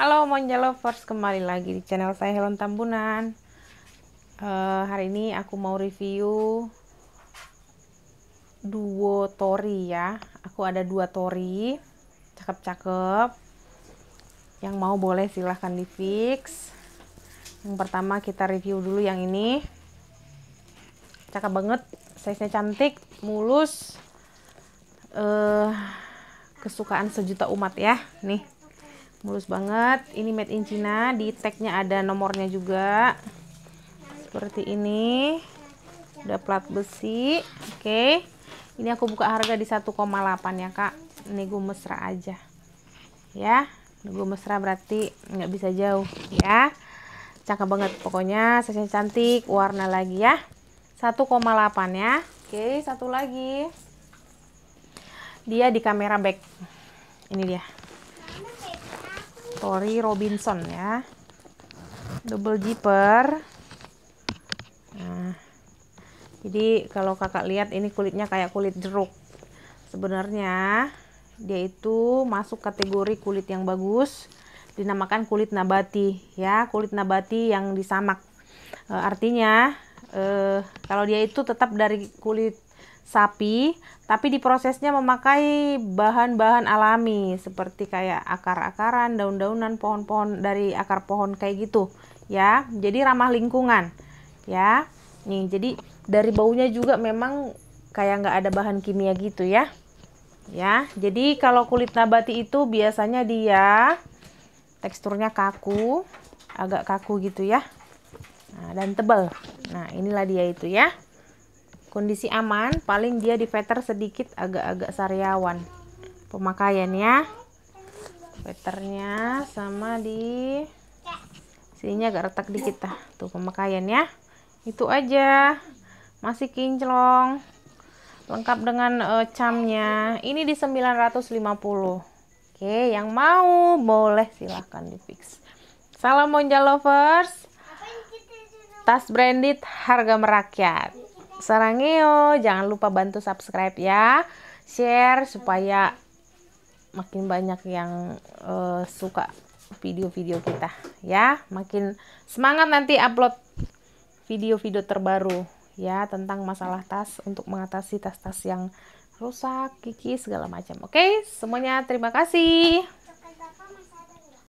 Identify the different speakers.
Speaker 1: Halo Monja Lovers, kembali lagi di channel saya Helen Tambunan uh, Hari ini aku mau review Duo Tori ya Aku ada dua Tori Cakep-cakep Yang mau boleh silahkan di fix Yang pertama kita review dulu yang ini Cakep banget Size-nya cantik, mulus uh, Kesukaan sejuta umat ya Nih mulus banget ini made in China di tagnya ada nomornya juga seperti ini udah plat besi oke okay. ini aku buka harga di 1,8 ya kak nego mesra aja ya nego mesra berarti nggak bisa jauh ya cakep banget pokoknya sesuai cantik warna lagi ya 1,8 ya oke okay, satu lagi dia di kamera back ini dia Tori Robinson ya double zipper nah, jadi kalau kakak lihat ini kulitnya kayak kulit jeruk sebenarnya dia itu masuk kategori kulit yang bagus dinamakan kulit nabati ya kulit nabati yang disamak e, artinya e, kalau dia itu tetap dari kulit sapi, tapi diprosesnya memakai bahan-bahan alami seperti kayak akar-akaran, daun-daunan, pohon-pohon dari akar pohon kayak gitu, ya. Jadi ramah lingkungan, ya. Nih, jadi dari baunya juga memang kayak nggak ada bahan kimia gitu ya. Ya, jadi kalau kulit nabati itu biasanya dia teksturnya kaku, agak kaku gitu ya. Nah, dan tebal. Nah, inilah dia itu ya kondisi aman paling dia di veter sedikit agak-agak sariawan pemakaiannya veternya sama di sini agak retak dikit lah tuh pemakaiannya itu aja masih kinclong lengkap dengan uh, camnya ini di 950 oke yang mau boleh silahkan di fix salam monja lovers tas branded harga merakyat Sarangeo, jangan lupa bantu subscribe ya, share supaya makin banyak yang uh, suka video-video kita ya, makin semangat nanti upload video-video terbaru ya tentang masalah tas untuk mengatasi tas-tas yang rusak, kiki segala macam. Oke, semuanya terima kasih.